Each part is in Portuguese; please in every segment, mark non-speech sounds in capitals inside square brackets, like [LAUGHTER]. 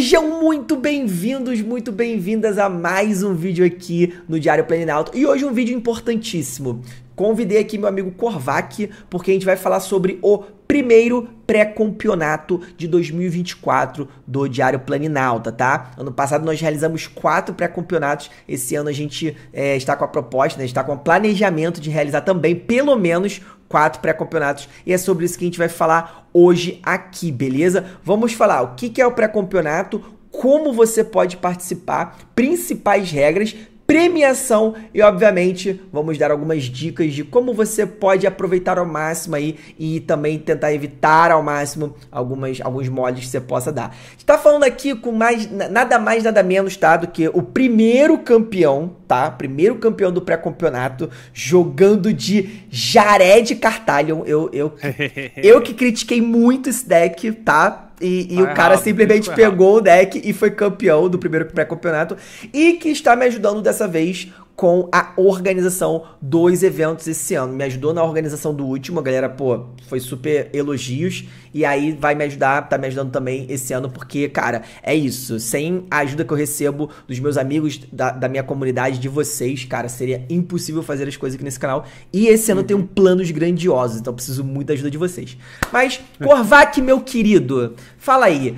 Sejam muito bem-vindos, muito bem-vindas a mais um vídeo aqui no Diário Planalto. E hoje um vídeo importantíssimo. Convidei aqui meu amigo Korvac, porque a gente vai falar sobre o primeiro pré-campeonato de 2024 do Diário Planinalta, tá? Ano passado nós realizamos quatro pré-campeonatos, esse ano a gente é, está com a proposta, né? está com o planejamento de realizar também pelo menos quatro pré-campeonatos. E é sobre isso que a gente vai falar hoje aqui, beleza? Vamos falar o que é o pré-campeonato, como você pode participar, principais regras, premiação e obviamente vamos dar algumas dicas de como você pode aproveitar ao máximo aí e também tentar evitar ao máximo algumas alguns moles que você possa dar. Está falando aqui com mais nada mais nada menos tá do que o primeiro campeão, tá? Primeiro campeão do pré-campeonato jogando de Jared Cartalion. Eu eu [LAUGHS] eu que critiquei muito esse deck, tá? E, e o cara simplesmente pegou o deck e foi campeão do primeiro pré-campeonato. E que está me ajudando dessa vez com a organização dos eventos esse ano. Me ajudou na organização do último, a galera, pô, foi super elogios. E aí vai me ajudar, tá me ajudando também esse ano, porque, cara, é isso. Sem a ajuda que eu recebo dos meus amigos, da, da minha comunidade, de vocês, cara, seria impossível fazer as coisas aqui nesse canal. E esse ano uhum. tem um planos grandiosos, então preciso muito da ajuda de vocês. Mas, Korvac, meu querido, fala aí.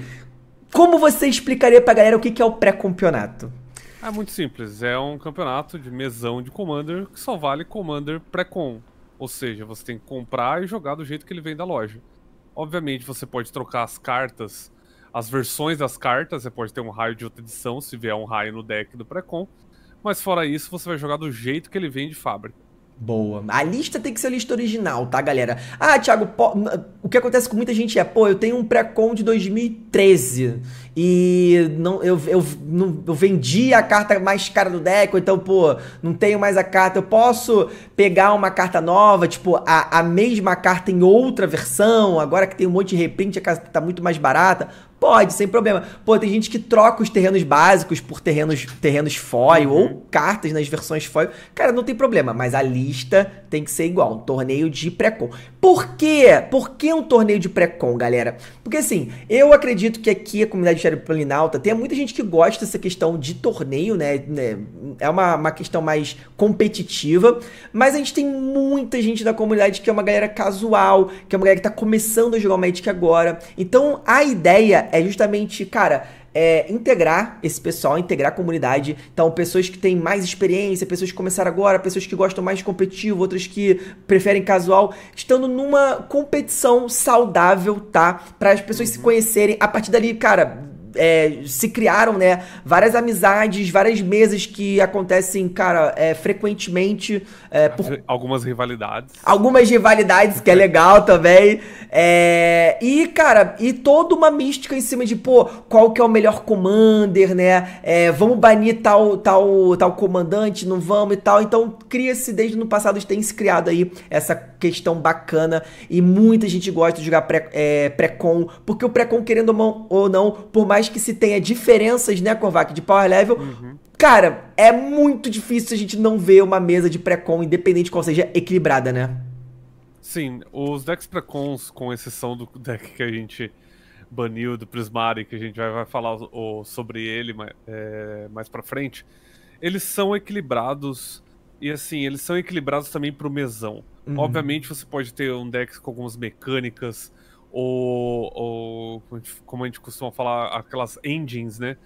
Como você explicaria pra galera o que é o pré-campeonato? É muito simples, é um campeonato de mesão de Commander que só vale Commander pré-com. Ou seja, você tem que comprar e jogar do jeito que ele vem da loja. Obviamente você pode trocar as cartas, as versões das cartas, você pode ter um raio de outra edição se vier um raio no deck do pré-com. Mas fora isso, você vai jogar do jeito que ele vem de fábrica. Boa. A lista tem que ser a lista original, tá, galera? Ah, Thiago, po... o que acontece com muita gente é, pô, eu tenho um pré-com de 2013 e não, eu, eu, não, eu vendi a carta mais cara do deck, ou então, pô, não tenho mais a carta. Eu posso pegar uma carta nova, tipo, a, a mesma carta em outra versão, agora que tem um monte de repente, a carta tá muito mais barata. Pode, sem problema. Pô, tem gente que troca os terrenos básicos por terrenos, terrenos foil uhum. ou cartas nas versões foil. Cara, não tem problema, mas a lista tem que ser igual. Um torneio de pré-com. Por quê? Por que um torneio de pré-com, galera? Porque assim, eu acredito que aqui a comunidade de Sheriff Planalta tem muita gente que gosta dessa questão de torneio, né? né? É uma, uma questão mais competitiva, mas a gente tem muita gente da comunidade que é uma galera casual, que é uma galera que tá começando a jogar o Magic agora. Então a ideia é justamente, cara é, integrar esse pessoal, integrar a comunidade. Então, pessoas que têm mais experiência, pessoas que começaram agora, pessoas que gostam mais de competitivo, outras que preferem casual, estando numa competição saudável, tá? Para as pessoas se uhum. conhecerem. A partir dali, cara, é, se criaram, né, várias amizades, várias mesas que acontecem, cara, é, frequentemente. É, por... Algumas rivalidades. Algumas rivalidades, que é legal também. É, e, cara, e toda uma mística em cima de, pô, qual que é o melhor commander, né? É, vamos banir tal, tal, tal comandante, não vamos e tal. Então, cria-se, desde no passado, tem se criado aí essa questão bacana. E muita gente gosta de jogar é, pré-com, pré porque o pré-com, querendo ou não, por mais mais que se tenha diferenças, né, Kovac, de power level, uhum. cara, é muito difícil a gente não ver uma mesa de pré-com, independente qual seja, equilibrada, né? Sim, os decks pré-cons, com exceção do deck que a gente baniu do Prismari, que a gente vai, vai falar o, sobre ele é, mais pra frente, eles são equilibrados. E assim, eles são equilibrados também pro mesão. Uhum. Obviamente você pode ter um deck com algumas mecânicas ou, ou como a gente costuma falar, aquelas engines, né?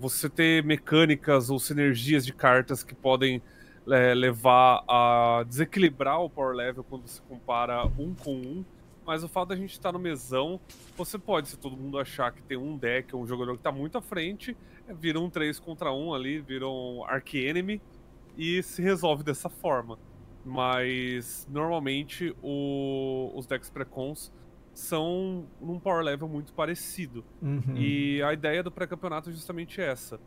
você ter mecânicas ou sinergias de cartas que podem é, levar a desequilibrar o power level quando se compara um com um. Mas o fato da gente estar tá no mesão, você pode, se todo mundo achar que tem um deck um jogador que está muito à frente, é, vira um 3 contra 1 ali, vira um arch-enemy e se resolve dessa forma. Mas normalmente o, os decks precons são num power level muito parecido. Uhum. E a ideia do pré-campeonato é justamente essa.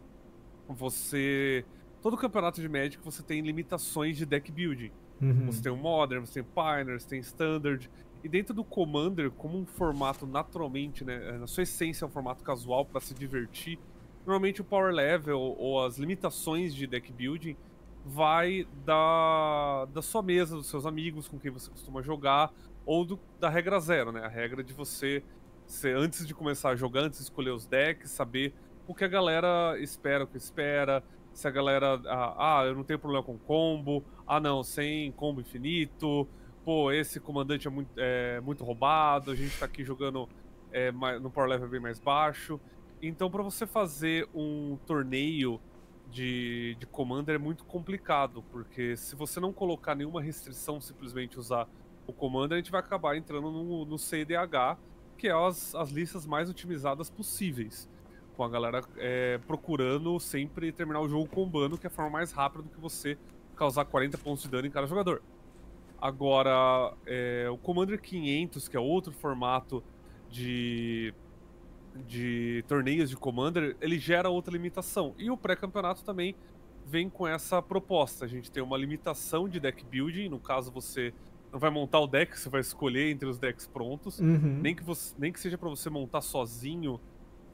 Você. Todo campeonato de Magic você tem limitações de deck building. Uhum. Você tem o Modern, você tem Pioneer, você tem Standard. E dentro do Commander, como um formato naturalmente, né, é, na sua essência é um formato casual para se divertir, normalmente o power level ou as limitações de deck building vai da, da sua mesa, dos seus amigos com quem você costuma jogar, ou do, da regra zero, né? A regra de você, ser, antes de começar a jogar, antes de escolher os decks, saber o que a galera espera, o que espera, se a galera. Ah, ah eu não tenho problema com combo, ah não, sem combo infinito, pô, esse comandante é muito, é, muito roubado, a gente tá aqui jogando é, mais, no power level é bem mais baixo. Então, para você fazer um torneio de, de Commander é muito complicado, porque se você não colocar nenhuma restrição, simplesmente usar o Commander, a gente vai acabar entrando no, no CDH, que é as, as listas mais otimizadas possíveis. Com a galera é, procurando sempre terminar o jogo combando, que é a forma mais rápida do que você causar 40 pontos de dano em cada jogador. Agora, é, o Commander 500, que é outro formato de de torneios de Commander, ele gera outra limitação. E o pré-campeonato também vem com essa proposta. A gente tem uma limitação de deck building, no caso você não vai montar o deck, você vai escolher entre os decks prontos. Uhum. Nem, que você, nem que seja para você montar sozinho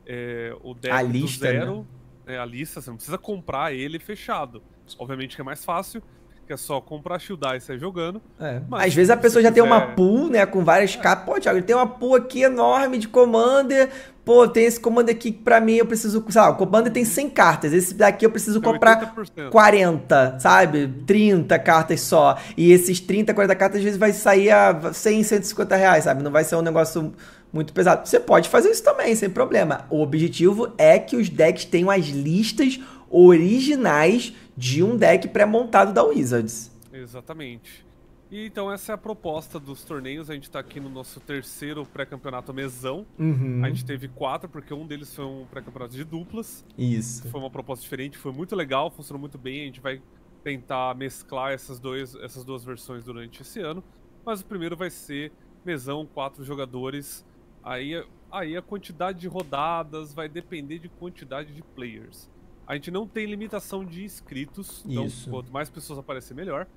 é, o deck a lista, né? zero. Né? É, a lista, você não precisa comprar ele fechado. Obviamente que é mais fácil, que é só comprar shieldar e sair jogando. É. Mas, Às vezes a pessoa já quiser... tem uma pool, né, com várias é. Pô, Thiago, ele tem uma pool aqui enorme de Commander. Pô, tem esse Commander aqui que pra mim eu preciso... Sabe, o Commander tem 100 cartas. Esse daqui eu preciso comprar 80%. 40, sabe? 30 cartas só. E esses 30, 40 cartas às vezes vai sair a 100, 150 reais, sabe? Não vai ser um negócio muito pesado. Você pode fazer isso também, sem problema. O objetivo é que os decks tenham as listas originais de um deck pré-montado da Wizards. Exatamente. E então essa é a proposta dos torneios. A gente está aqui no nosso terceiro pré-campeonato mesão. Uhum. A gente teve quatro, porque um deles foi um pré-campeonato de duplas. Isso. Foi uma proposta diferente, foi muito legal, funcionou muito bem. A gente vai tentar mesclar essas, dois, essas duas versões durante esse ano. Mas o primeiro vai ser mesão, quatro jogadores. Aí, aí a quantidade de rodadas vai depender de quantidade de players. A gente não tem limitação de inscritos, então quanto mais pessoas aparecer, melhor.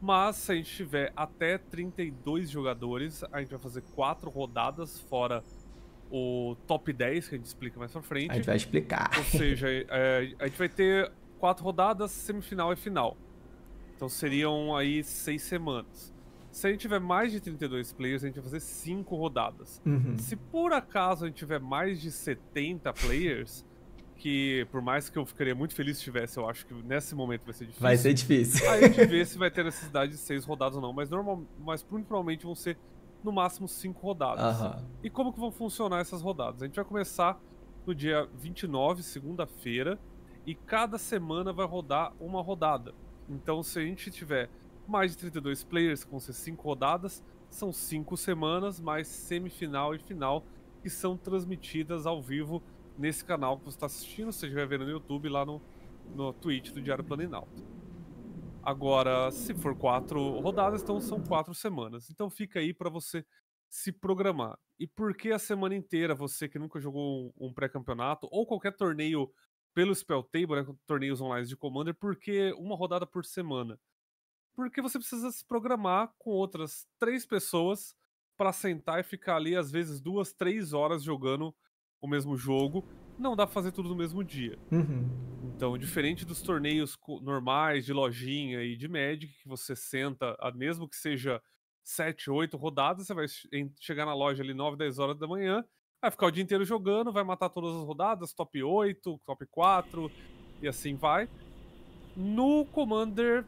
Mas se a gente tiver até 32 jogadores, a gente vai fazer quatro rodadas, fora o top 10, que a gente explica mais pra frente. A gente vai explicar. Ou seja, é, a gente vai ter quatro rodadas, semifinal e final. Então seriam aí seis semanas. Se a gente tiver mais de 32 players, a gente vai fazer cinco rodadas. Uhum. Se por acaso a gente tiver mais de 70 players, que por mais que eu ficaria muito feliz se tivesse, eu acho que nesse momento vai ser difícil. Vai ser difícil. Aí a gente vê [LAUGHS] se vai ter necessidade de seis rodadas ou não, mas, normal, mas provavelmente vão ser no máximo cinco rodadas. Uh -huh. E como que vão funcionar essas rodadas? A gente vai começar no dia 29, segunda-feira, e cada semana vai rodar uma rodada. Então se a gente tiver mais de 32 players, que vão ser cinco rodadas, são cinco semanas, mais semifinal e final, que são transmitidas ao vivo nesse canal que você está assistindo, se você estiver vendo no YouTube, lá no, no Twitch do Diário Alto. Agora, se for quatro rodadas, então são quatro semanas. Então fica aí para você se programar. E por que a semana inteira, você que nunca jogou um, um pré-campeonato ou qualquer torneio pelo Spell né, torneios online de Commander, por que uma rodada por semana? Porque você precisa se programar com outras três pessoas para sentar e ficar ali, às vezes, duas, três horas jogando o mesmo jogo, não dá pra fazer tudo no mesmo dia. Uhum. Então, diferente dos torneios normais de lojinha e de Magic, que você senta, mesmo que seja 7, 8 rodadas, você vai chegar na loja ali 9, 10 horas da manhã, vai ficar o dia inteiro jogando, vai matar todas as rodadas, top 8, top 4, e assim vai. No Commander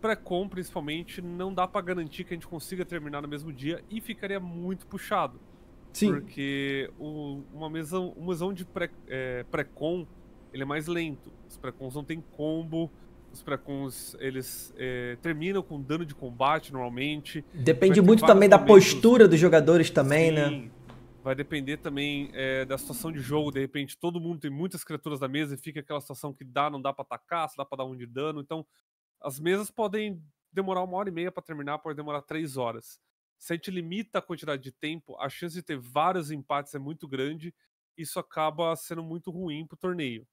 pré-com, principalmente, não dá para garantir que a gente consiga terminar no mesmo dia e ficaria muito puxado. Sim. Porque o, uma mesa, um mesão de pré, é, pré-con, ele é mais lento. Os pré-cons não tem combo, os pré-cons, eles é, terminam com dano de combate normalmente. Depende muito também da momentos. postura dos jogadores também, né? Sim. né? Vai depender também é, da situação de jogo. De repente, todo mundo tem muitas criaturas na mesa e fica aquela situação que dá, não dá para atacar, se dá para dar um de dano. Então, as mesas podem demorar uma hora e meia para terminar, pode demorar três horas. Se a gente limita a quantidade de tempo, a chance de ter vários empates é muito grande. Isso acaba sendo muito ruim para o torneio.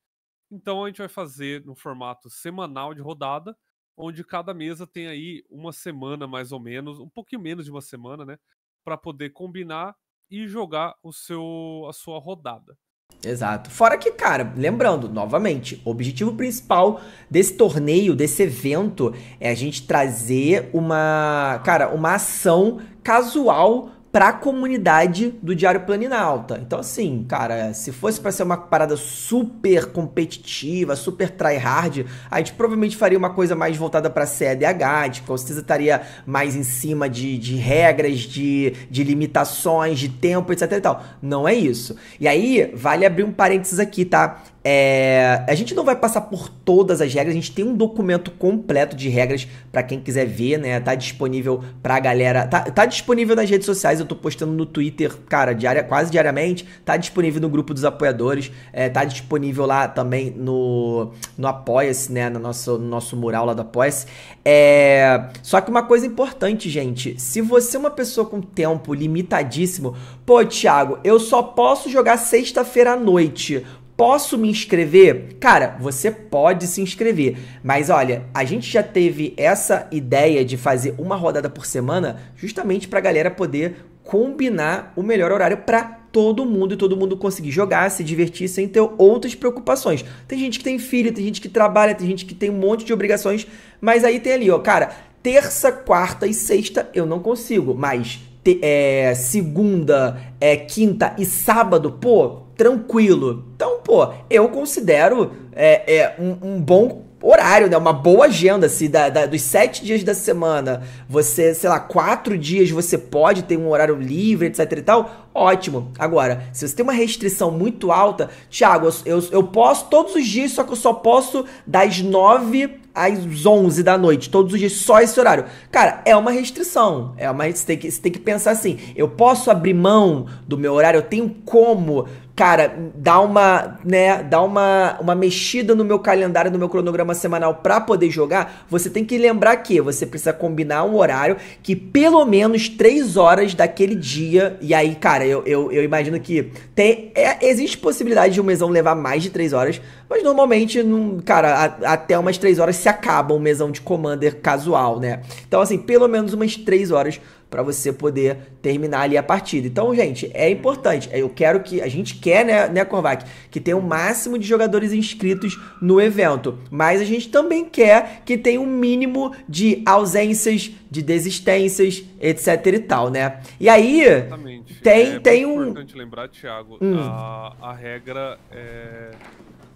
Então a gente vai fazer no formato semanal de rodada, onde cada mesa tem aí uma semana mais ou menos, um pouquinho menos de uma semana, né, para poder combinar e jogar o seu a sua rodada. Exato. Fora que, cara, lembrando, novamente, o objetivo principal desse torneio, desse evento, é a gente trazer uma, cara, uma ação casual para a comunidade do Diário Alta. Então, assim, cara, se fosse para ser uma parada super competitiva, super tryhard, a gente provavelmente faria uma coisa mais voltada para CEDH, de com certeza estaria mais em cima de, de regras, de, de limitações, de tempo, etc e tal. Não é isso. E aí, vale abrir um parênteses aqui, tá? É, a gente não vai passar por todas as regras, a gente tem um documento completo de regras para quem quiser ver, né? Tá disponível pra galera. Tá, tá disponível nas redes sociais, eu tô postando no Twitter, cara, diária, quase diariamente. Tá disponível no grupo dos apoiadores, é, tá disponível lá também no, no Apoia-se, né? No nosso, no nosso mural lá do Apoia-se. É, só que uma coisa importante, gente: se você é uma pessoa com tempo limitadíssimo, pô, Thiago, eu só posso jogar sexta-feira à noite. Posso me inscrever? Cara, você pode se inscrever, mas olha, a gente já teve essa ideia de fazer uma rodada por semana, justamente para a galera poder combinar o melhor horário para todo mundo e todo mundo conseguir jogar, se divertir sem ter outras preocupações. Tem gente que tem filho, tem gente que trabalha, tem gente que tem um monte de obrigações, mas aí tem ali, ó, cara, terça, quarta e sexta eu não consigo, mas é, segunda, é, quinta e sábado, pô, tranquilo. Então, pô, eu considero é, é um, um, bom horário, né? Uma boa agenda. Se assim, da, da, dos sete dias da semana, você, sei lá, quatro dias você pode ter um horário livre, etc e tal, ótimo. Agora, se você tem uma restrição muito alta, Thiago, eu, eu, eu posso todos os dias, só que eu só posso das nove às onze da noite, todos os dias, só esse horário. Cara, é uma restrição. É uma, você, tem que, você tem que pensar assim: eu posso abrir mão do meu horário, eu tenho como cara, dá uma, né, dá uma, uma mexida no meu calendário, no meu cronograma semanal para poder jogar, você tem que lembrar que você precisa combinar um horário que pelo menos três horas daquele dia, e aí, cara, eu, eu, eu imagino que tem, é, existe possibilidade de um mesão levar mais de três horas, mas normalmente, num, cara, a, até umas três horas se acaba um mesão de Commander casual, né? Então, assim, pelo menos umas três horas para você poder terminar ali a partida. Então, gente, é importante. Eu quero que a gente quer, né, né Corvac, que tenha o um máximo de jogadores inscritos no evento, mas a gente também quer que tenha um mínimo de ausências, de desistências, etc e tal, né? E aí Exatamente. tem é, tem um importante lembrar, Thiago, hum. a, a regra é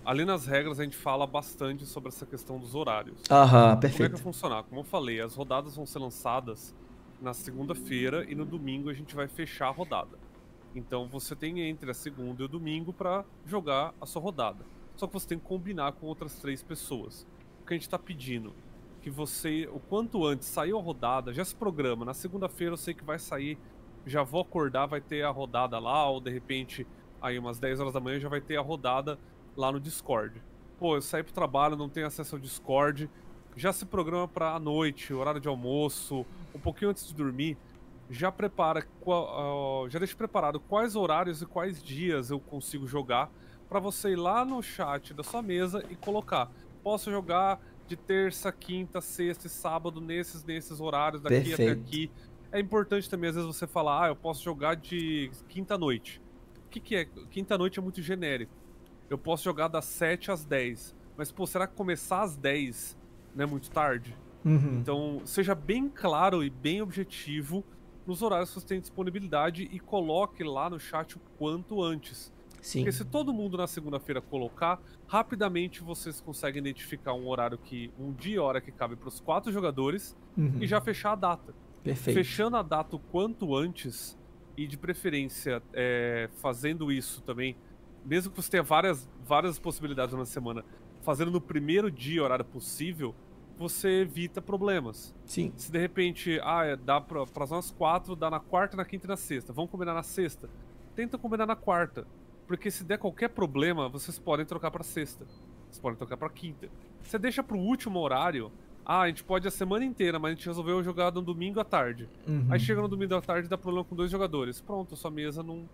Ali nas regras a gente fala bastante sobre essa questão dos horários. Aham, perfeito. Como é que vai funcionar? Como eu falei, as rodadas vão ser lançadas na segunda-feira e no domingo a gente vai fechar a rodada. Então você tem entre a segunda e o domingo para jogar a sua rodada. Só que você tem que combinar com outras três pessoas. O que a gente está pedindo que você, o quanto antes, saiu a rodada, já se programa. Na segunda-feira eu sei que vai sair, já vou acordar, vai ter a rodada lá, ou de repente, aí umas 10 horas da manhã já vai ter a rodada lá no Discord. Pô, eu saí pro trabalho, não tenho acesso ao Discord, já se programa para a noite, horário de almoço, um pouquinho antes de dormir, já prepara, já deixa preparado quais horários e quais dias eu consigo jogar para você ir lá no chat da sua mesa e colocar. Posso jogar de terça, quinta, sexta e sábado nesses nesses horários daqui Perfeito. até aqui. É importante também às vezes você falar, ah, eu posso jogar de quinta noite. O que, que é? Quinta noite é muito genérico. Eu posso jogar das 7 às 10. Mas, pô, será que começar às 10 né, muito tarde. Uhum. Então, seja bem claro e bem objetivo nos horários que você tem disponibilidade e coloque lá no chat o quanto antes. Sim. Porque se todo mundo na segunda-feira colocar, rapidamente vocês conseguem identificar um horário que. um dia e hora que cabe para os quatro jogadores uhum. e já fechar a data. Perfeito. Fechando a data o quanto antes, e de preferência é, fazendo isso também, mesmo que você tenha várias, várias possibilidades na semana, fazendo no primeiro dia, horário possível, você evita problemas. Sim. Se de repente, ah, é, dá pra, fazer nós quatro, dá na quarta, na quinta e na sexta. Vamos combinar na sexta? Tenta combinar na quarta. Porque se der qualquer problema, vocês podem trocar pra sexta. Vocês podem trocar pra quinta. Você deixa pro último horário. Ah, a gente pode a semana inteira, mas a gente resolveu jogar no domingo à tarde. Uhum. Aí chega no domingo à tarde e dá problema com dois jogadores. Pronto, sua mesa não.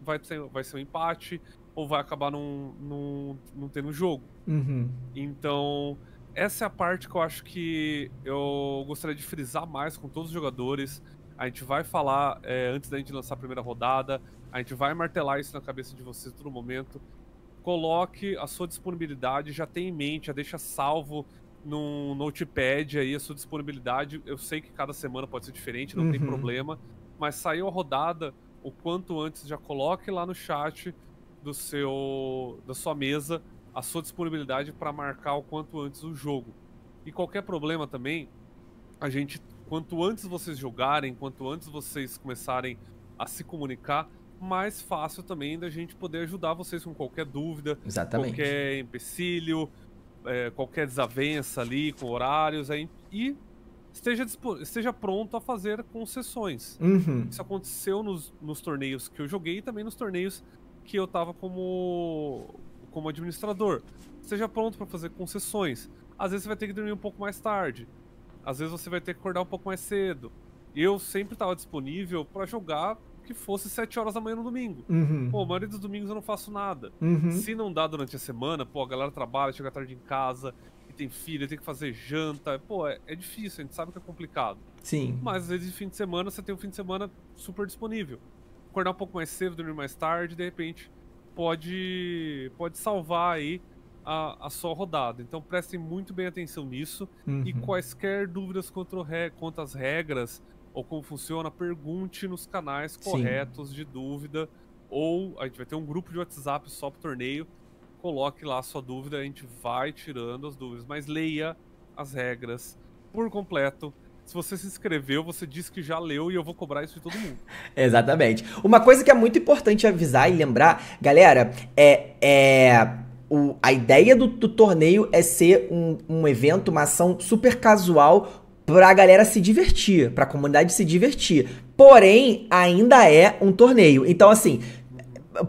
Vai ser, vai ser um empate ou vai acabar não, não, não tendo jogo. Uhum. Então, essa é a parte que eu acho que eu gostaria de frisar mais com todos os jogadores. A gente vai falar é, antes da gente lançar a primeira rodada, a gente vai martelar isso na cabeça de vocês todo momento. Coloque a sua disponibilidade, já tem em mente, já deixa salvo num notepad aí a sua disponibilidade. Eu sei que cada semana pode ser diferente, não uhum. tem problema. Mas saiu a rodada, o quanto antes já coloque lá no chat do seu da sua mesa a sua disponibilidade para marcar o quanto antes o jogo. E qualquer problema também, a gente quanto antes vocês jogarem, quanto antes vocês começarem a se comunicar, mais fácil também da gente poder ajudar vocês com qualquer dúvida, Exatamente. qualquer empecilho, é, qualquer desavença ali com horários aí, e esteja, esteja pronto a fazer concessões. Uhum. Isso aconteceu nos, nos torneios que eu joguei e também nos torneios que eu tava como, como administrador. Seja pronto para fazer concessões. Às vezes você vai ter que dormir um pouco mais tarde. Às vezes você vai ter que acordar um pouco mais cedo. Eu sempre estava disponível para jogar que fosse 7 horas da manhã no domingo. Uhum. Pô, a maioria dos domingos eu não faço nada. Uhum. Se não dá durante a semana, pô, a galera trabalha, chega tarde em casa, e tem filha, tem que fazer janta. Pô, é, é, difícil, a gente sabe que é complicado. Sim. Mas às vezes fim de semana você tem um fim de semana super disponível acordar um pouco mais cedo, dormir mais tarde, de repente pode, pode salvar aí a, a sua rodada. Então prestem muito bem atenção nisso. Uhum. E quaisquer dúvidas quanto re, as regras ou como funciona, pergunte nos canais corretos Sim. de dúvida. Ou a gente vai ter um grupo de WhatsApp só pro torneio. Coloque lá a sua dúvida, a gente vai tirando as dúvidas, mas leia as regras por completo se você se inscreveu, você disse que já leu e eu vou cobrar isso de todo mundo. [LAUGHS] Exatamente. Uma coisa que é muito importante avisar e lembrar, galera, é. é... O, a ideia do, do torneio é ser um, um evento, uma ação super casual, pra galera se divertir, pra comunidade se divertir. Porém, ainda é um torneio. Então, assim,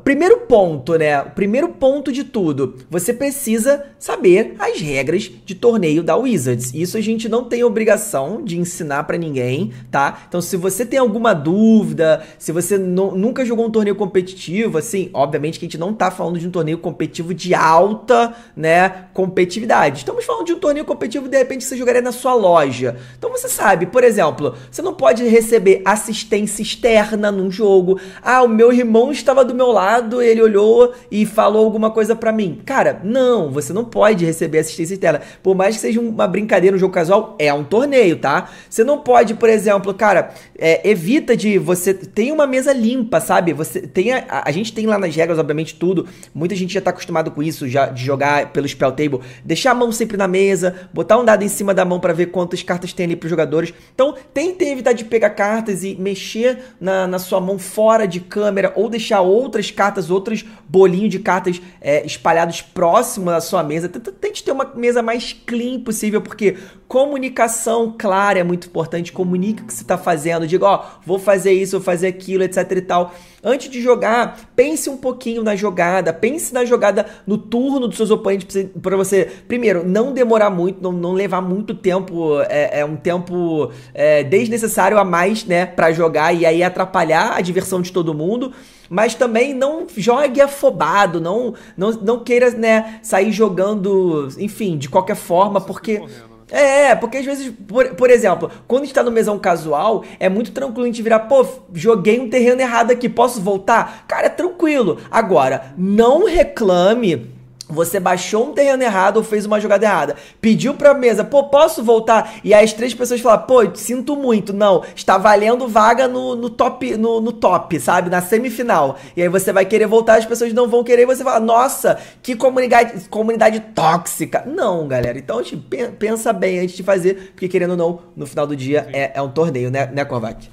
Primeiro ponto, né? O primeiro ponto de tudo, você precisa saber as regras de torneio da Wizards. Isso a gente não tem obrigação de ensinar para ninguém, tá? Então, se você tem alguma dúvida, se você nunca jogou um torneio competitivo, assim, obviamente que a gente não tá falando de um torneio competitivo de alta, né, competitividade. Estamos falando de um torneio competitivo, de repente, que você jogaria na sua loja. Então, você sabe, por exemplo, você não pode receber assistência externa num jogo. Ah, o meu irmão estava do meu lado lado, ele olhou e falou alguma coisa para mim. Cara, não, você não pode receber assistência externa. Por mais que seja uma brincadeira, um jogo casual, é um torneio, tá? Você não pode, por exemplo, cara, é, evita de você. Tem uma mesa limpa, sabe? Você tem a, a, gente tem lá nas regras, obviamente, tudo. Muita gente já tá acostumado com isso, já de jogar pelo spell table. Deixar a mão sempre na mesa, botar um dado em cima da mão para ver quantas cartas tem ali pros jogadores. Então, tentem evitar de pegar cartas e mexer na, na sua mão fora de câmera ou deixar outras outras cartas, outros bolinho de cartas é, espalhados próximo da sua mesa. Tente ter uma mesa mais clean possível, porque comunicação clara é muito importante. Comunique o que você está fazendo. Diga, ó, vou fazer isso, vou fazer aquilo, etc e tal. Antes de jogar, pense um pouquinho na jogada. Pense na jogada no turno dos seus oponentes para você, primeiro, não demorar muito, não, não levar muito tempo, é, é um tempo é, desnecessário a mais, né, para jogar e aí atrapalhar a diversão de todo mundo mas também não jogue afobado, não não, não queira né, sair jogando, enfim, de qualquer forma, tá porque. Correndo, né? É, é, porque às vezes, por, por exemplo, quando está no mesão casual, é muito tranquilo a gente virar, pô, joguei um terreno errado aqui, posso voltar? Cara, é tranquilo. Agora, não reclame você baixou um terreno errado ou fez uma jogada errada. Pediu pra mesa, pô, posso voltar? E as três pessoas falaram, pô, sinto muito, não. Está valendo vaga no, no top, no, no, top, sabe? Na semifinal. E aí você vai querer voltar, as pessoas não vão querer e você fala, nossa, que comunidade, comunidade tóxica. Não, galera. Então, gente tipo, pensa bem antes de fazer, porque querendo ou não, no final do dia é, é, um torneio, né, né Kovac?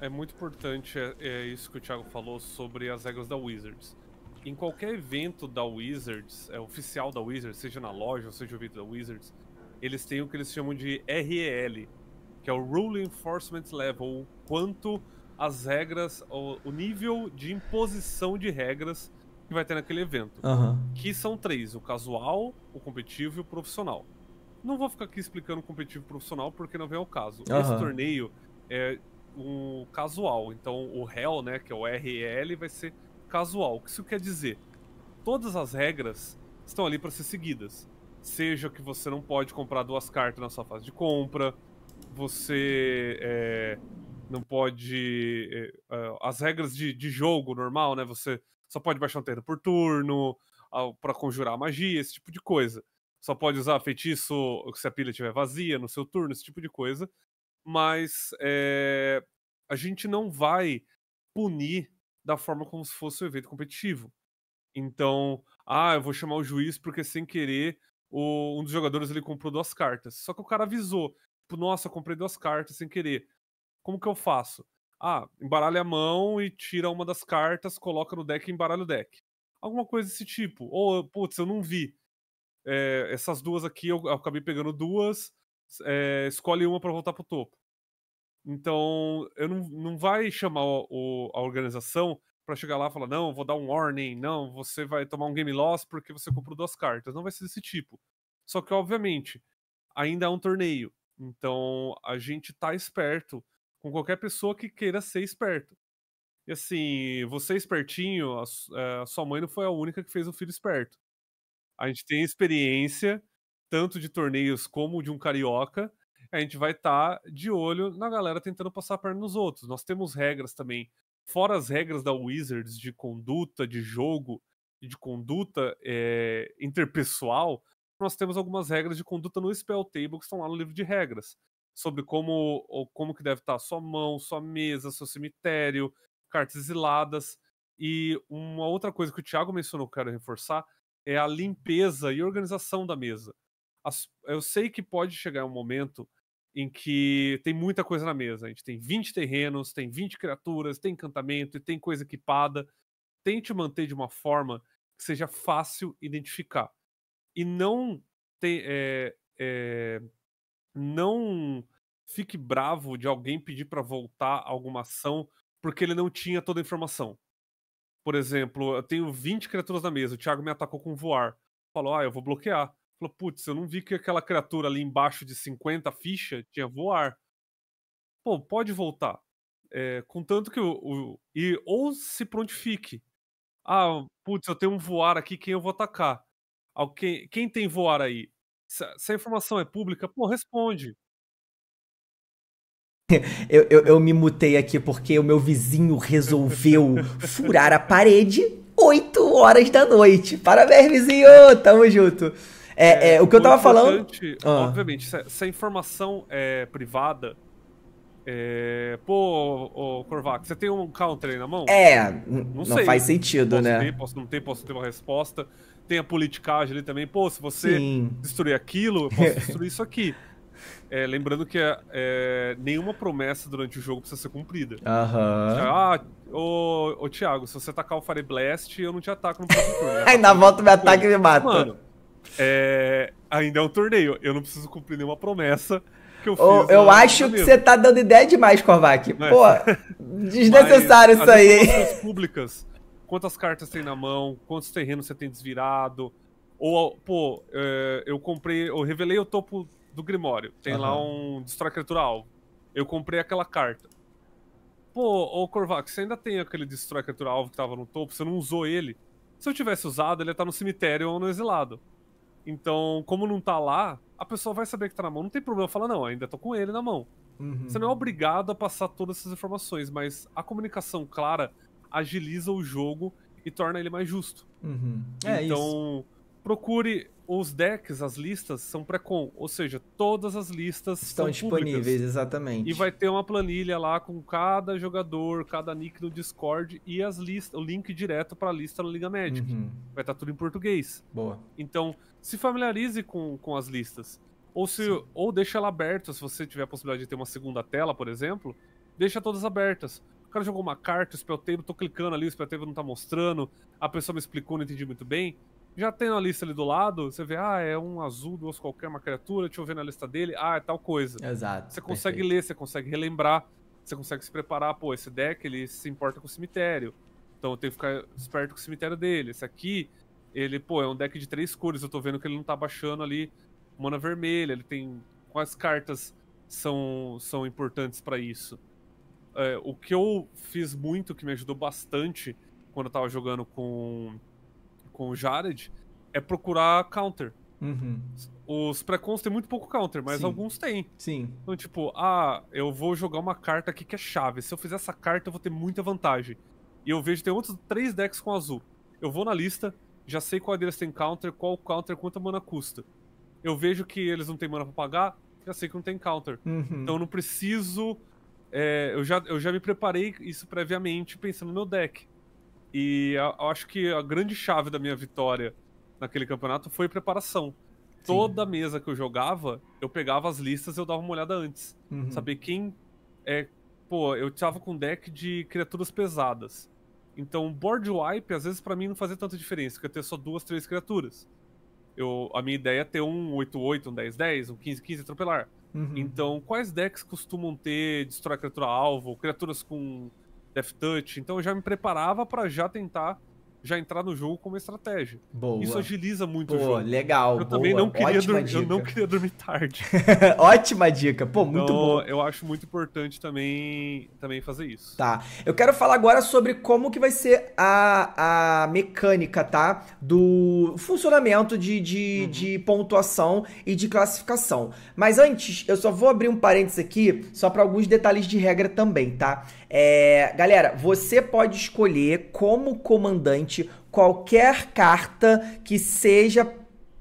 É muito importante é, é isso que o Thiago falou sobre as regras da Wizards em qualquer evento da Wizards, é oficial da Wizards, seja na loja ou seja o evento da Wizards, eles têm o que eles chamam de REL, que é o Rule Enforcement Level, quanto as regras, o, o, nível de imposição de regras que vai ter naquele evento. Uhum. Que são três: o casual, o competitivo e o profissional. Não vou ficar aqui explicando o competitivo e o profissional porque não vem ao caso. Uhum. Esse torneio é um casual, então o REL, né, que é o REL, vai ser casual. O que isso quer dizer? Todas as regras estão ali para ser seguidas. Seja que você não pode comprar duas cartas na sua fase de compra, você é, não pode. É, é as regras de, de, jogo normal, né? Você só pode baixar um terreno por turno, para conjurar magia, esse tipo de coisa. Só pode usar feitiço se a pilha estiver vazia no seu turno, esse tipo de coisa. Mas é, a gente não vai punir da forma como se fosse um evento competitivo. Então, ah, eu vou chamar o juiz porque sem querer o, um dos jogadores ele comprou duas cartas. Só que o cara avisou, tipo, nossa, eu comprei duas cartas sem querer. Como que eu faço? Ah, embaralha a mão e tira uma das cartas, coloca no deck e embaralha o deck. Alguma coisa desse tipo. Ou, putz, eu não vi. É, essas duas aqui, eu, eu acabei pegando duas. É, escolhe uma para voltar pro topo. Então, eu não, não vai chamar o, o, a organização para chegar lá e falar: não, vou dar um warning, não, você vai tomar um game loss porque você comprou duas cartas. Não vai ser desse tipo. Só que, obviamente, ainda é um torneio. Então, a gente tá esperto com qualquer pessoa que queira ser esperto. E assim, você é espertinho, a, eh, a sua mãe não foi a única que fez o filho esperto. A gente tem experiência, tanto de torneios como de um carioca, a gente vai estar tá de olho na galera tentando passar a perna nos outros. Nós temos regras também, fora as regras da Wizards de conduta, de jogo, de conduta é, interpessoal, nós temos algumas regras de conduta no Spell Table que estão lá no livro de regras. Sobre como, como que deve estar tá sua mão, sua mesa, seu cemitério, cartas exiladas. E uma outra coisa que o Thiago mencionou que eu quero reforçar é a limpeza e organização da mesa. eu sei que pode chegar um momento em que tem muita coisa na mesa. A gente tem 20 terrenos, tem 20 criaturas, tem encantamento e tem coisa equipada. Tente manter de uma forma que seja fácil identificar. E não tem, é, é, não fique bravo de alguém pedir para voltar alguma ação porque ele não tinha toda a informação. Por exemplo, eu tenho 20 criaturas na mesa, o Thiago me atacou com voar. Falou, ah, eu vou bloquear. Falou, putz, eu não vi que aquela criatura ali embaixo de 50 fichas tinha voar. Pô, pode voltar. É, contanto que o, o, E ou se prontifique. Ah, putz, eu tenho um voar aqui, quem eu vou atacar? Alguém, quem tem voar aí? Se, se a informação é pública, pô, responde. [LAUGHS] Eu, eu, eu, me mutei aqui porque o meu vizinho resolveu furar a parede 8 horas da noite. Parabéns, vizinho! Tamo junto. É, é o que eu tava falando. Ah. Obviamente, se, se a informação é privada, é, pô, ô, Corvac, você tem um counter aí na mão? É, não, não faz sentido, posso né? Ter, posso não ter, posso ter uma resposta. Tem a politicagem ali também. Pô, se você Sim. destruir aquilo, eu posso [LAUGHS] destruir isso aqui. É, lembrando que é, nenhuma promessa durante o jogo precisa ser cumprida. Aham. Uhum. Ah, ô, ô Thiago, se você atacar o Fire Blast, eu não te ataco no próximo turno. [LAUGHS] Aí na volta me ataca e me mata. Mano, é, ainda é um torneio. Eu não preciso cumprir nenhuma promessa que eu fiz. Oh, eu acho que você tá dando ideia demais, Korvac. É? Pô, [LAUGHS] desnecessário Mas, isso aí, hein? públicas, quantas cartas tem na mão, quantos terrenos você tem desvirado. Ou, pô, é, eu comprei, eu revelei o topo do Grimório. Tem uhum. lá um destrói criatura alvo. Eu comprei aquela carta. Pô, ô Corvax, você ainda tem aquele destrói criatura alvo que tava no topo, você não usou ele. Se eu tivesse usado, ele ia estar tá no cemitério ou no exilado. Então, como não tá lá, a pessoa vai saber que tá na mão. Não tem problema falar, não, ainda tô com ele na mão. Uhum. Você não é obrigado a passar todas essas informações, mas a comunicação clara agiliza o jogo e torna ele mais justo. Uhum. É então, isso. procure os decks, as listas são pré-com, ou seja, todas as listas estão disponíveis, públicas. exatamente. E vai ter uma planilha lá com cada jogador, cada nick no Discord e as listas, o link direto para a lista na Liga Magic. Uhum. Vai estar tá tudo em português. Boa. Então, se familiarize com, com as listas. Ou se Sim. ou deixa ela aberta, se você tiver a possibilidade de ter uma segunda tela, por exemplo, deixa todas abertas. O cara jogou uma carta, o spell table, tô clicando ali, o spell table não tá mostrando, a pessoa me explicou, não entendi muito bem. Já tem a lista ali do lado, você vê, ah, é um azul, duas qualquer, uma criatura, deixa eu ver na lista dele, ah, é tal coisa. Exato. Você consegue perfeito. ler, você consegue relembrar, você consegue se preparar, pô, esse deck ele se importa com o cemitério. Então eu tenho que ficar esperto com o cemitério dele. Esse aqui ele, pô, é um deck de três cores, eu tô vendo que ele não tá baixando ali mana vermelha, ele tem. Quais cartas são, são importantes para isso? É, o que eu fiz muito, que me ajudou bastante quando eu tava jogando com, com o Jared, é procurar counter. Uhum. Os pré-cons tem muito pouco counter, mas Sim. alguns tem. Sim. Então, tipo, ah, eu vou jogar uma carta aqui que é chave. Se eu fizer essa carta, eu vou ter muita vantagem. E eu vejo tem outros três decks com azul. Eu vou na lista, já sei qual deles tem counter, qual counter, quanta mana custa. Eu vejo que eles não têm mana pra pagar, já sei que não tem counter. Uhum. Então eu não preciso. É, eu, já, eu já me preparei isso previamente pensando no meu deck. E eu acho que a grande chave da minha vitória naquele campeonato foi preparação. Sim. Toda mesa que eu jogava, eu pegava as listas e eu dava uma olhada antes. Uhum. Saber quem é. Pô, eu tava com um deck de criaturas pesadas. Então, board wipe, às vezes, para mim não fazia tanta diferença, porque eu ter só duas, três criaturas. Eu, a minha ideia é ter um 8-8, um 10-10, um 15-15 atropelar. Uhum. Então, quais decks costumam ter destrói criatura alvo, criaturas com death touch? Então, eu já me preparava para já tentar já entrar no jogo com uma estratégia. Boa. Isso agiliza muito o jogo. legal. Eu boa. também não queria, dormir, eu não queria dormir tarde. [LAUGHS] Ótima dica. Pô, muito então, boa bom. Eu acho muito importante também, também fazer isso. Tá. Eu quero falar agora sobre como que vai ser a, a mecânica, tá? Do funcionamento de, de, uhum. de pontuação e de classificação. Mas antes, eu só vou abrir um parênteses aqui, só para alguns detalhes de regra também, tá? É, galera, você pode escolher como comandante qualquer carta que seja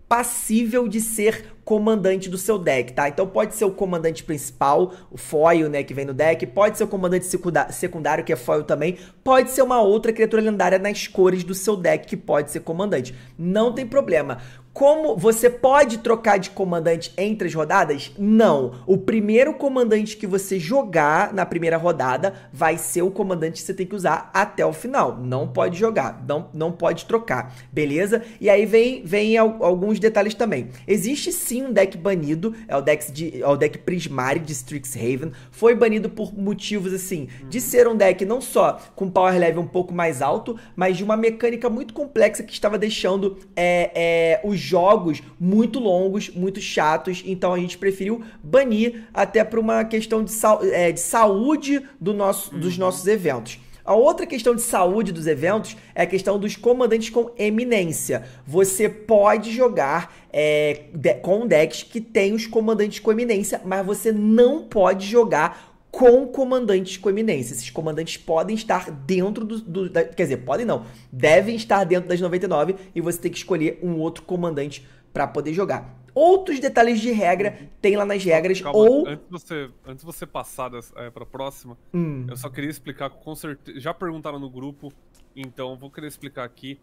passível de ser comandante do seu deck, tá? Então pode ser o comandante principal, o foil, né, que vem no deck, pode ser o comandante secundário, que é foil também, pode ser uma outra criatura lendária nas cores do seu deck que pode ser comandante. Não tem problema. Como você pode trocar de comandante entre as rodadas? Não. O primeiro comandante que você jogar na primeira rodada vai ser o comandante que você tem que usar até o final. Não pode jogar, não, não pode trocar, beleza? E aí vem, vem alguns detalhes também. Existe sim um deck banido, é o deck, de, é o deck Prismari de Strixhaven. Foi banido por motivos assim, de ser um deck não só com power level um pouco mais alto, mas de uma mecânica muito complexa que estava deixando é, é, os jogos muito longos, muito chatos, então a gente preferiu banir até por uma questão de, sa é, de saúde do nosso, uhum. dos nossos eventos. A outra questão de saúde dos eventos é a questão dos comandantes com eminência. Você pode jogar é, de, com decks que tem os comandantes com eminência, mas você não pode jogar com comandantes com eminência. Esses comandantes podem estar dentro do, do da, quer dizer, podem não, devem estar dentro das 99 e você tem que escolher um outro comandante para poder jogar. Outros detalhes de regra tem lá nas regras Calma, ou antes você antes você passar é, para próxima, hum. eu só queria explicar com certeza, já perguntaram no grupo, então vou querer explicar aqui.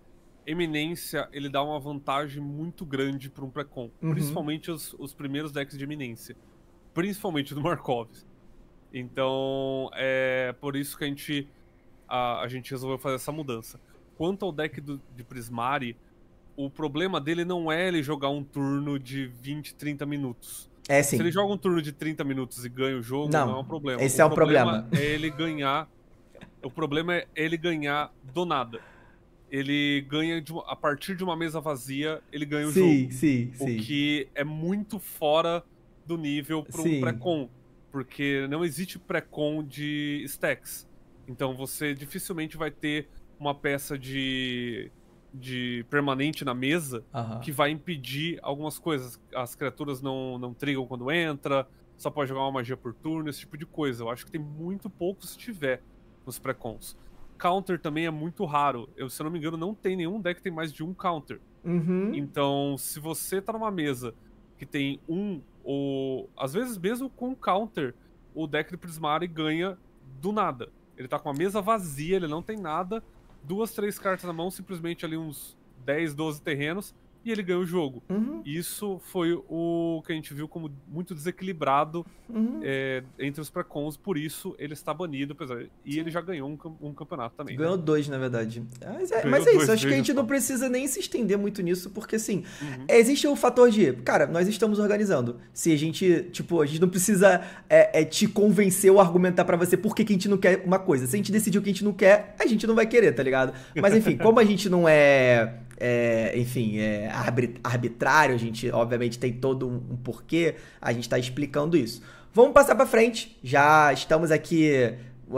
Eminência, ele dá uma vantagem muito grande para um pré-com, uhum. principalmente os, os primeiros decks de eminência, principalmente do Markovs. Então, é por isso que a gente, a, a gente resolveu fazer essa mudança. Quanto ao deck do, de Prismari, o problema dele não é ele jogar um turno de 20, 30 minutos. É sim. Se ele joga um turno de 30 minutos e ganha o jogo, não, não é um problema. Esse o é o problema. problema. É ele ganhar. o problema é ele ganhar do nada. Ele ganha de, a partir de uma mesa vazia, ele ganha o sim, jogo. Sim, sim, O que é muito fora do nível para um pré-con porque não existe pré-con de stacks. Então você dificilmente vai ter uma peça de, de permanente na mesa que vai impedir algumas coisas. As criaturas não, não trigam quando entra, só pode jogar uma magia por turno, esse tipo de coisa. Eu acho que tem muito pouco se tiver nos pré-cons. Counter também é muito raro. Eu, se eu não me engano, não tem nenhum deck que tem mais de um counter. Uhum. Então, se você tá numa mesa que tem um o, às vezes, mesmo com counter, o deck de Prismari ganha do nada. Ele tá com a mesa vazia, ele não tem nada. Duas, três cartas na mão, simplesmente ali uns 10, 12 terrenos e ele ganha o jogo. Uhum. Isso foi o que a gente viu como muito desequilibrado uhum. é, entre os pré-cons, por isso ele está banido, apesar. E Sim. ele já ganhou um, um campeonato também. Né? Ganhou dois, na verdade. Mas é, mas é isso, acho que a gente não precisa nem se estender muito nisso, porque assim, uhum. É, existe o fator de, cara, nós estamos organizando. Se a gente, tipo, a gente não precisa é, é te convencer ou argumentar para você por que, que a gente não quer uma coisa. Se a gente decidiu que a gente não quer, a gente não vai querer, tá ligado? Mas enfim, [LAUGHS] como a gente não é é, enfim, é arbitrário, a gente obviamente tem todo um porquê, a gente está explicando isso. Vamos passar para frente, já estamos aqui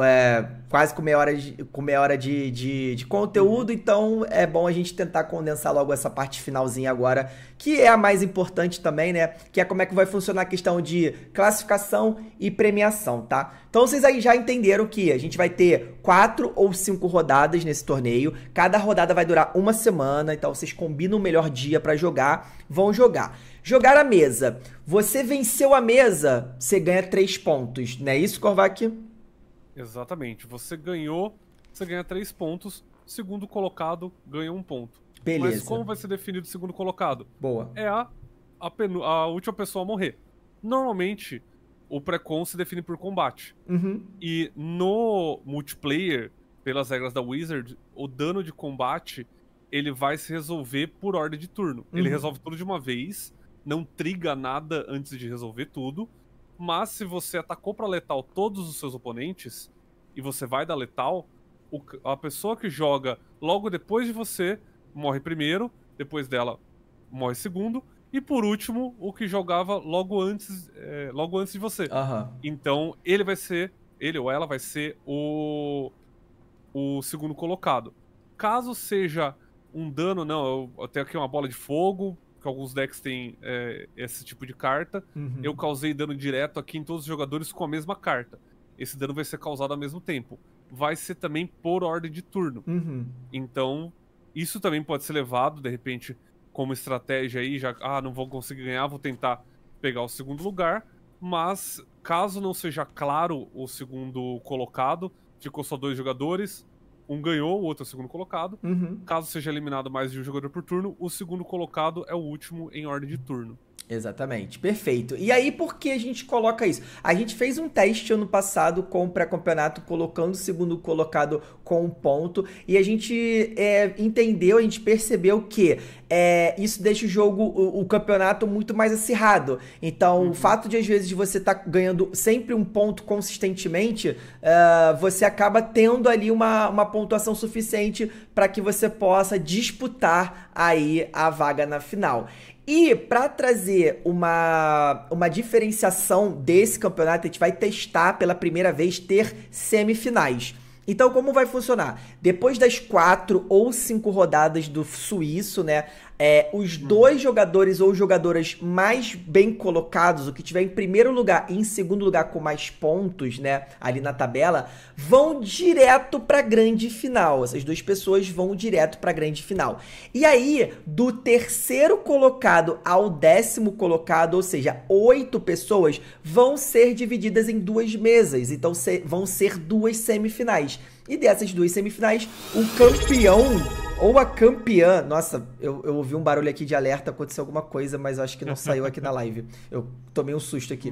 é, quase com meia hora, de, com meia hora de, de, de, conteúdo, então é bom a gente tentar condensar logo essa parte finalzinha agora, que é a mais importante também, né? Que é como é que vai funcionar a questão de classificação e premiação, tá? Então vocês aí já entenderam que a gente vai ter quatro ou cinco rodadas nesse torneio, cada rodada vai durar uma semana, então vocês combinam o melhor dia para jogar, vão jogar. Jogar a mesa. Você venceu a mesa, você ganha três pontos, não é isso, Korvac? Exatamente. Você ganhou, você ganha três pontos. Segundo colocado ganha um ponto. Beleza. Mas como vai ser definido o segundo colocado? Boa. É a, a, a última pessoa a morrer. Normalmente, o pré-con se define por combate. Uhum. E no multiplayer, pelas regras da Wizard, o dano de combate ele vai se resolver por ordem de turno. Uhum. Ele resolve tudo de uma vez, não triga nada antes de resolver tudo. Mas se você atacou para letal todos os seus oponentes e você vai dar letal, o, a pessoa que joga logo depois de você morre primeiro, depois dela morre segundo e por último o que jogava logo antes, é, logo antes de você. Então ele vai ser, ele ou ela vai ser o o segundo colocado. Caso seja um dano, não, eu, eu tenho aqui uma bola de fogo, porque alguns decks têm é, esse tipo de carta. Uhum. Eu causei dano direto aqui em todos os jogadores com a mesma carta. Esse dano vai ser causado ao mesmo tempo. Vai ser também por ordem de turno. Uhum. Então, isso também pode ser levado, de repente, como estratégia aí, já, ah, não vou conseguir ganhar, vou tentar pegar o segundo lugar. Mas, caso não seja claro o segundo colocado, ficou só dois jogadores, um ganhou, o outro é o segundo colocado. Uhum. Caso seja eliminado mais de um jogador por turno, o segundo colocado é o último em ordem de turno. Exatamente, perfeito. E aí, por que a gente coloca isso? A gente fez um teste ano passado com o pré-campeonato, colocando o segundo colocado com um ponto, e a gente é, entendeu, a gente percebeu que é, isso deixa o jogo, o, o, campeonato muito mais acirrado. Então, uhum. o fato de, às vezes, você estar tá ganhando sempre um ponto consistentemente, uh, você acaba tendo ali uma, uma pontuação suficiente para que você possa disputar aí a vaga na final. E para trazer uma, uma diferenciação desse campeonato, a gente vai testar pela primeira vez ter semifinais. Então, como vai funcionar? Depois das quatro ou cinco rodadas do suíço, né? é, os dois jogadores ou jogadoras mais bem colocados, o que tiver em primeiro lugar e em segundo lugar com mais pontos, né, ali na tabela, vão direto para a grande final. Essas duas pessoas vão direto para a grande final. E aí, do terceiro colocado ao décimo colocado, ou seja, oito pessoas, vão ser divididas em duas mesas. Então, se, vão ser duas semifinais. E dessas duas semifinais, o campeão ou a campeã. Nossa, eu, eu ouvi um barulho aqui de alerta, aconteceu alguma coisa, mas acho que não [LAUGHS] saiu aqui na live. Eu tomei um susto aqui.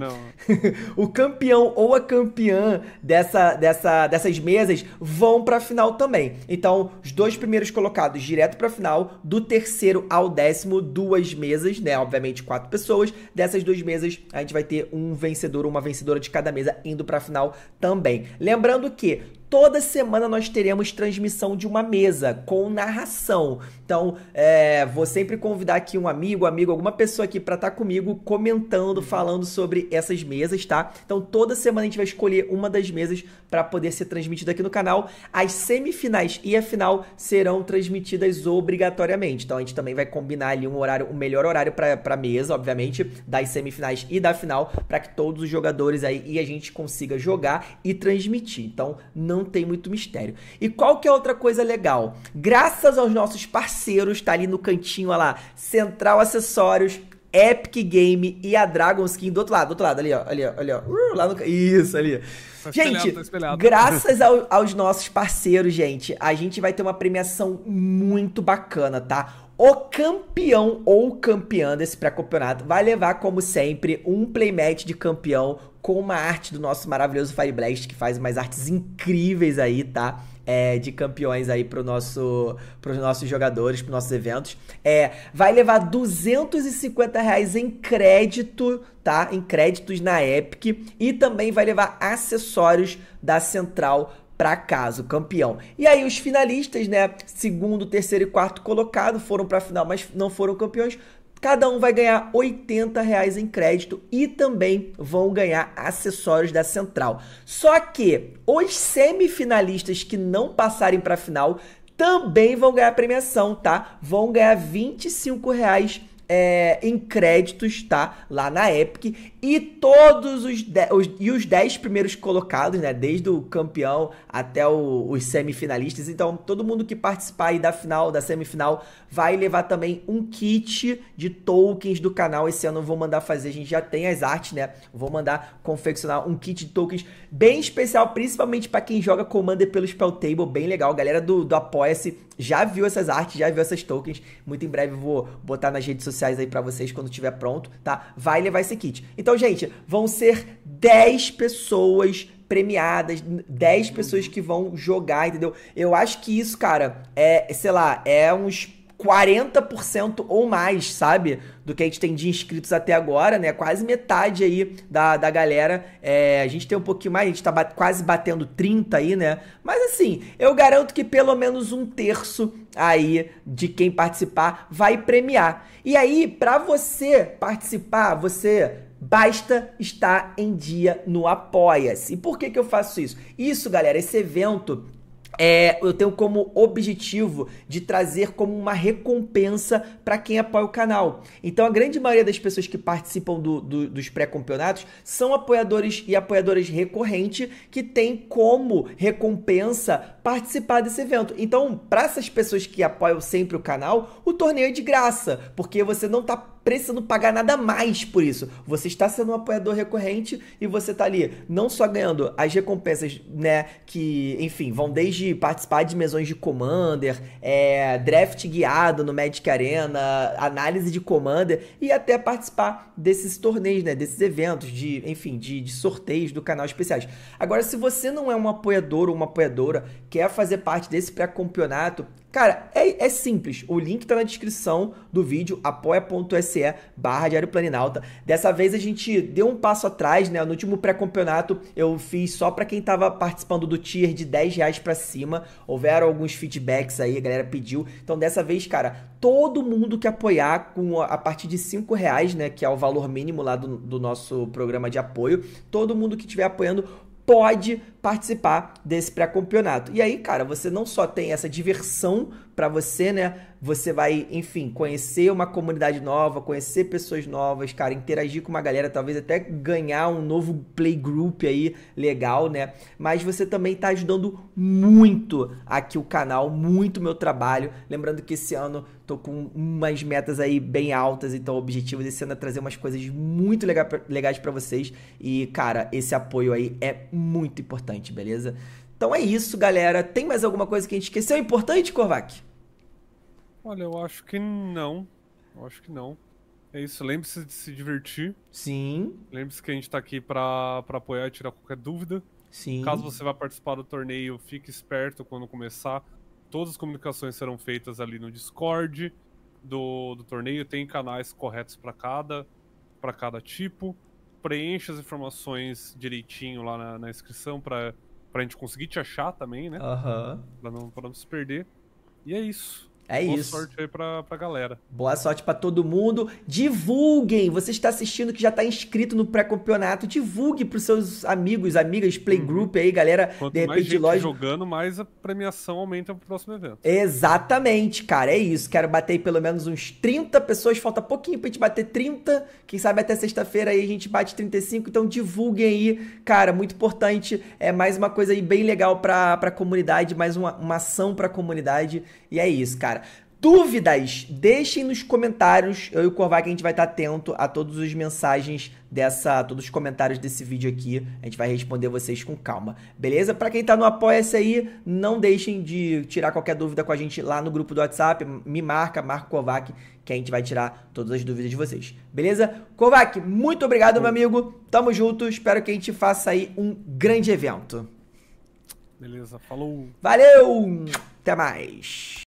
[LAUGHS] o campeão ou a campeã dessa, dessa, dessas mesas vão pra final também. Então, os dois primeiros colocados direto pra final, do terceiro ao décimo, duas mesas, né? Obviamente, quatro pessoas. Dessas duas mesas, a gente vai ter um vencedor ou uma vencedora de cada mesa indo pra final também. Lembrando que Toda semana nós teremos transmissão de uma mesa com narração. Então, é, vou sempre convidar aqui um amigo, amigo, alguma pessoa aqui para estar tá comigo comentando, uhum. falando sobre essas mesas, tá? Então, toda semana a gente vai escolher uma das mesas para poder ser transmitida aqui no canal. As semifinais e a final serão transmitidas obrigatoriamente. Então, a gente também vai combinar ali um horário, o um melhor horário para mesa, obviamente, das semifinais e da final, para que todos os jogadores aí e a gente consiga jogar e transmitir. Então, não tem muito mistério. E qual que é outra coisa legal? Graças aos nossos parceiros, tá ali no cantinho, olha lá, Central Acessórios, Epic Game e a Dragon Skin do outro lado, do outro lado, ali, ó, ali, ó, ali, ó, uh, lá no... Isso, ali, tá Gente, tá graças ao, aos nossos parceiros, gente, a gente vai ter uma premiação muito bacana, tá? O campeão ou campeã desse pré-campeonato vai levar, como sempre, um playmatch de campeão com a arte do nosso maravilhoso Fireblast, que faz umas artes incríveis aí, tá? É, de campeões aí pro nosso, pros nossos jogadores, pros nossos eventos. É, vai levar 250 reais em crédito, tá? Em créditos na Epic. E também vai levar acessórios da Central para casa, o campeão. E aí os finalistas, né, segundo, terceiro e quarto colocado foram para a final, mas não foram campeões, Cada um vai ganhar 80 reais em crédito e também vão ganhar acessórios da Central. Só que os semifinalistas que não passarem para a final também vão ganhar premiação, tá? Vão ganhar 25 reais é, em créditos, tá? Lá na Epic. E todos os, de, os, e os 10 primeiros colocados, né? Desde o campeão até o, os semifinalistas. Então, todo mundo que participar aí da final, da semifinal, vai levar também um kit de tokens do canal. Esse ano eu vou mandar fazer, a gente já tem as artes, né? Vou mandar confeccionar um kit de tokens bem especial, principalmente para quem joga Commander pelo Spell Table, bem legal. galera do, do Apoia-se já viu essas artes, já viu essas tokens. Muito em breve eu vou botar nas redes sociais aí para vocês quando tiver pronto, tá? Vai levar esse kit. Então, então, gente, vão ser 10 pessoas premiadas, 10 pessoas que vão jogar, entendeu? Eu acho que isso, cara, é, sei lá, é uns 40% ou mais, sabe? Do que a gente tem de inscritos até agora, né? Quase metade aí da, da galera. É, a gente tem um pouquinho mais, a gente tá bat quase batendo 30 aí, né? Mas assim, eu garanto que pelo menos um terço aí de quem participar vai premiar. E aí, para você participar, você Basta estar em dia no Apoia-se. E por que, que eu faço isso? Isso, galera, esse evento é, eu tenho como objetivo de trazer como uma recompensa para quem apoia o canal. Então, a grande maioria das pessoas que participam do, do, dos pré-campeonatos são apoiadores e apoiadoras recorrentes que têm como recompensa participar desse evento. Então, para essas pessoas que apoiam sempre o canal, o torneio é de graça, porque você não está precisando pagar nada mais por isso. Você está sendo um apoiador recorrente e você está ali não só ganhando as recompensas, né, que, enfim, vão desde participar de mesões de Commander, é, draft guiado no Magic Arena, análise de Commander e até participar desses torneios, né, desses eventos, de, enfim, de, de sorteios do canal especiais. Agora, se você não é um apoiador ou uma apoiadora, quer fazer parte desse pré-campeonato, Cara, é, é, simples. O link tá na descrição do vídeo, apoia.se barra Diário Planinalta. Dessa vez a gente deu um passo atrás, né? No último pré-campeonato eu fiz só para quem tava participando do tier de 10 reais pra cima. Houveram alguns feedbacks aí, a galera pediu. Então dessa vez, cara, todo mundo que apoiar com a, a partir de 5 reais, né? Que é o valor mínimo lá do, do nosso programa de apoio. Todo mundo que estiver apoiando pode participar desse pré-campeonato. E aí, cara, você não só tem essa diversão para você, né? Você vai, enfim, conhecer uma comunidade nova, conhecer pessoas novas, cara, interagir com uma galera, talvez até ganhar um novo playgroup aí legal, né? Mas você também tá ajudando muito aqui o canal, muito meu trabalho. Lembrando que esse ano tô com umas metas aí bem altas, então o objetivo desse ano é trazer umas coisas muito legais para vocês e, cara, esse apoio aí é muito importante importante, beleza? Então é isso, galera. Tem mais alguma coisa que a gente esqueceu é importante, Korvac? Olha, eu acho que não. Eu acho que não. É isso, lembre-se de se divertir. Sim. Lembre-se que a gente tá aqui pra, pra apoiar e tirar qualquer dúvida. Sim. Caso você vá participar do torneio, fique esperto quando começar. Todas as comunicações serão feitas ali no Discord do, do torneio. Tem canais corretos para cada, pra cada tipo preencha as informações direitinho lá na, na inscrição pra, pra gente conseguir te achar também, né? Aham. Pra, não, pra não se perder. E é isso. É Boa isso. Boa sorte aí pra, pra galera. Boa sorte para todo mundo. Divulguem! Você está assistindo que já está inscrito no pré-campeonato, divulgue pros seus amigos, amigas, playgroup uhum. aí, galera. Quanto de repente, mais gente jogando, mais a premiação aumenta pro próximo evento. Exatamente, cara. É isso. Quero bater aí pelo menos uns 30 pessoas. Falta pouquinho pra gente bater 30. Quem sabe até sexta-feira aí a gente bate 35. Então divulguem aí, cara. Muito importante. É mais uma coisa aí bem legal pra, pra comunidade, mais uma, uma ação pra comunidade. E é isso, cara. Dúvidas? Deixem nos comentários. Eu e o Corvac, a gente vai estar atento a todas as mensagens dessa, todos os comentários desse vídeo aqui. A gente vai responder vocês com calma, beleza? Para quem tá no Apoia-se aí, não deixem de tirar qualquer dúvida com a gente lá no grupo do WhatsApp. Me marca, marca Kovac, que a gente vai tirar todas as dúvidas de vocês, beleza? Kovac, muito obrigado, meu amigo. Tamo junto. Espero que a gente faça aí um grande evento. Beleza, falou. Valeu! Até mais!